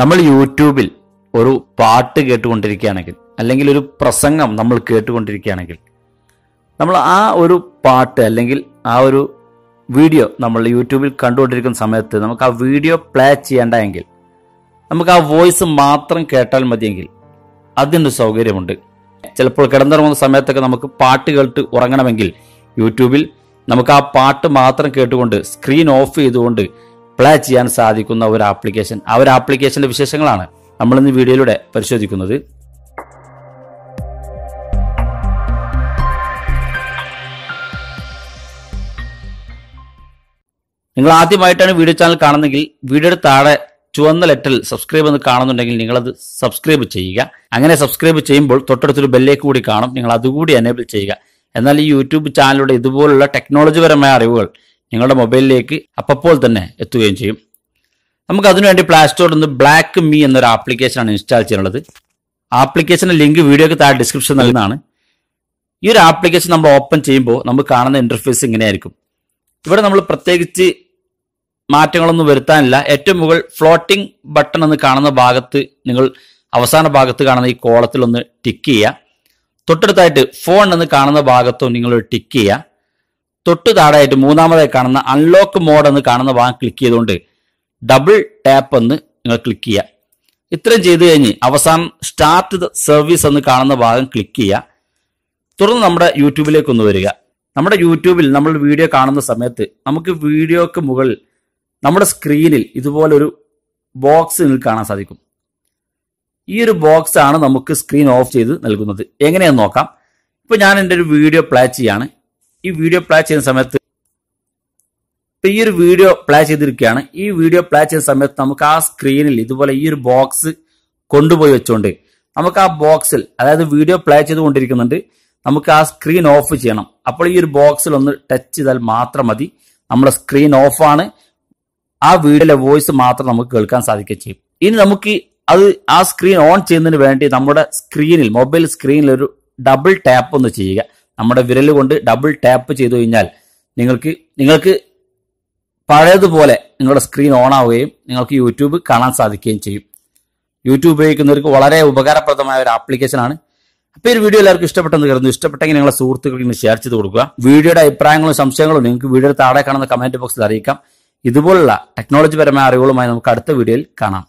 നമ്മൾ യൂട്യൂബിൽ ഒരു പാട്ട് കേട്ടുകൊണ്ടിരിക്കുകയാണെങ്കിൽ അല്ലെങ്കിൽ ഒരു പ്രസംഗം നമ്മൾ കേട്ടുകൊണ്ടിരിക്കുകയാണെങ്കിൽ നമ്മൾ ആ ഒരു പാട്ട് അല്ലെങ്കിൽ ആ ഒരു വീഡിയോ നമ്മൾ യൂട്യൂബിൽ കണ്ടുകൊണ്ടിരിക്കുന്ന സമയത്ത് നമുക്ക് ആ വീഡിയോ പ്ലേ ചെയ്യേണ്ട എങ്കിൽ നമുക്ക് ആ വോയിസ് മാത്രം കേട്ടാൽ മതിയെങ്കിൽ അതിൻ്റെ സൗകര്യമുണ്ട് ചിലപ്പോൾ കിടന്നുറങ്ങുന്ന സമയത്തൊക്കെ നമുക്ക് പാട്ട് കേട്ട് ഉറങ്ങണമെങ്കിൽ യൂട്യൂബിൽ നമുക്ക് ആ പാട്ട് മാത്രം കേട്ടുകൊണ്ട് സ്ക്രീൻ ഓഫ് ചെയ്തുകൊണ്ട് അപ്ലൈ ചെയ്യാൻ സാധിക്കുന്ന ഒരു ആപ്ലിക്കേഷൻ ആ ഒരു ആപ്ലിക്കേഷന്റെ വിശേഷങ്ങളാണ് നമ്മൾ ഇന്ന് വീഡിയോയിലൂടെ പരിശോധിക്കുന്നത് നിങ്ങൾ ആദ്യമായിട്ടാണ് വീഡിയോ ചാനൽ കാണുന്നെങ്കിൽ വീഡിയോയുടെ താഴെ ചുവന്ന ലെറ്ററിൽ സബ്സ്ക്രൈബ് എന്ന് കാണുന്നുണ്ടെങ്കിൽ നിങ്ങളത് സബ്സ്ക്രൈബ് ചെയ്യുക അങ്ങനെ സബ്സ്ക്രൈബ് ചെയ്യുമ്പോൾ തൊട്ടടുത്തൊരു ബെല്ലേക്ക് കൂടി കാണും നിങ്ങൾ അതുകൂടി എനേബിൾ ചെയ്യുക എന്നാൽ ഈ യൂട്യൂബ് ചാനലിലൂടെ ഇതുപോലുള്ള ടെക്നോളജിപരമായ അറിവുകൾ നിങ്ങളുടെ മൊബൈലിലേക്ക് അപ്പോൾ തന്നെ എത്തുകയും ചെയ്യും നമുക്ക് അതിനുവേണ്ടി പ്ലാസ് സ്റ്റോറിൽ നിന്ന് ബ്ലാക്ക് മീ എന്നൊരു ആപ്ലിക്കേഷനാണ് ഇൻസ്റ്റാൾ ചെയ്യാനുള്ളത് ആപ്ലിക്കേഷൻ്റെ ലിങ്ക് വീഡിയോക്ക് താഴെ ഡിസ്ക്രിപ്ഷൻ നൽകുന്നതാണ് ഈ ഒരു ആപ്ലിക്കേഷൻ നമ്മൾ ഓപ്പൺ ചെയ്യുമ്പോൾ നമുക്ക് കാണുന്ന ഇൻ്റർഫേസ് ഇങ്ങനെയായിരിക്കും ഇവിടെ നമ്മൾ പ്രത്യേകിച്ച് മാറ്റങ്ങളൊന്നും വരുത്താനില്ല ഏറ്റവും മുകൾ ഫ്ലോട്ടിംഗ് ബട്ടൺ എന്ന് കാണുന്ന ഭാഗത്ത് നിങ്ങൾ അവസാന ഭാഗത്ത് കാണുന്ന ഈ കോളത്തിൽ ഒന്ന് ടിക്ക് ചെയ്യുക തൊട്ടടുത്തായിട്ട് ഫോൺ എന്ന് കാണുന്ന ഭാഗത്തും നിങ്ങൾ ടിക്ക് ചെയ്യുക തൊട്ടു താഴെയായിട്ട് മൂന്നാമതായി കാണുന്ന അൺലോക്ക് മോഡ് എന്ന് കാണുന്ന ഭാഗം ക്ലിക്ക് ചെയ്തുകൊണ്ട് ഡബിൾ ടാപ്പ് എന്ന് നിങ്ങൾ ക്ലിക്ക് ചെയ്യുക ഇത്രയും ചെയ്തു കഴിഞ്ഞ് അവസാനം സ്റ്റാർട്ട് സർവീസ് എന്ന് കാണുന്ന ഭാഗം ക്ലിക്ക് ചെയ്യുക തുടർന്ന് നമ്മുടെ യൂട്യൂബിലേക്ക് ഒന്ന് വരിക നമ്മുടെ യൂട്യൂബിൽ നമ്മൾ വീഡിയോ കാണുന്ന സമയത്ത് നമുക്ക് വീഡിയോക്ക് മുകളിൽ നമ്മുടെ സ്ക്രീനിൽ ഇതുപോലൊരു ബോക്സ് നിങ്ങൾക്ക് കാണാൻ സാധിക്കും ഈ ഒരു ബോക്സ് ആണ് നമുക്ക് സ്ക്രീൻ ഓഫ് ചെയ്ത് നൽകുന്നത് എങ്ങനെയെന്ന് നോക്കാം ഇപ്പോൾ ഞാൻ എൻ്റെ ഒരു വീഡിയോ പ്ലേ ചെയ്യാണ് ഈ വീഡിയോ പ്ലേ ചെയ്യുന്ന സമയത്ത് ഇപ്പൊ ഈ ഒരു വീഡിയോ പ്ലേ ചെയ്തിരിക്കുകയാണ് ഈ വീഡിയോ പ്ലേ ചെയ്യുന്ന സമയത്ത് നമുക്ക് ആ സ്ക്രീനിൽ ഇതുപോലെ ഈ ഒരു ബോക്സ് കൊണ്ടുപോയി വെച്ചോണ്ട് നമുക്ക് ആ ബോക്സിൽ അതായത് വീഡിയോ പ്ലേ ചെയ്തുകൊണ്ടിരിക്കുന്നുണ്ട് നമുക്ക് ആ സ്ക്രീൻ ഓഫ് ചെയ്യണം അപ്പോൾ ഈ ഒരു ബോക്സിൽ ഒന്ന് ടച്ച് ചെയ്താൽ മാത്രം മതി നമ്മുടെ സ്ക്രീൻ ഓഫാണ് ആ വീഡിയോയിലെ വോയിസ് മാത്രം നമുക്ക് കേൾക്കാൻ സാധിക്കുകയും ചെയ്യും ഇനി നമുക്ക് അത് ആ സ്ക്രീൻ ഓൺ ചെയ്യുന്നതിന് വേണ്ടി നമ്മുടെ സ്ക്രീനിൽ മൊബൈൽ സ്ക്രീനിൽ ഒരു ഡബിൾ ടാപ്പ് ഒന്ന് ചെയ്യുക നമ്മുടെ വിരൽ കൊണ്ട് ഡബിൾ ടാപ്പ് ചെയ്തു കഴിഞ്ഞാൽ നിങ്ങൾക്ക് നിങ്ങൾക്ക് പഴയതുപോലെ നിങ്ങളുടെ സ്ക്രീൻ ഓൺ ആവുകയും നിങ്ങൾക്ക് യൂട്യൂബ് കാണാൻ സാധിക്കുകയും ചെയ്യും യൂട്യൂബ് ഉപയോഗിക്കുന്നവർക്ക് വളരെ ഉപകാരപ്രദമായ ഒരു ആപ്ലിക്കേഷനാണ് അപ്പോൾ ഈ വീഡിയോ എല്ലാവർക്കും ഇഷ്ടപ്പെട്ടെന്ന് കരുതുന്നു ഇഷ്ടപ്പെട്ടെങ്കിൽ നിങ്ങളുടെ സുഹൃത്തുക്കൾക്ക് ഷെയർ ചെയ്ത് കൊടുക്കുക വീഡിയോയുടെ അഭിപ്രായങ്ങളും സംശയങ്ങളും നിങ്ങൾക്ക് വീഡിയോ താഴെ കാണുന്ന കമന്റ് ബോക്സിൽ അറിയിക്കാം ഇതുപോലുള്ള ടെക്നോളജി പരമായ അറിവുകളുമായി നമുക്ക് അടുത്ത വീഡിയോയിൽ കാണാം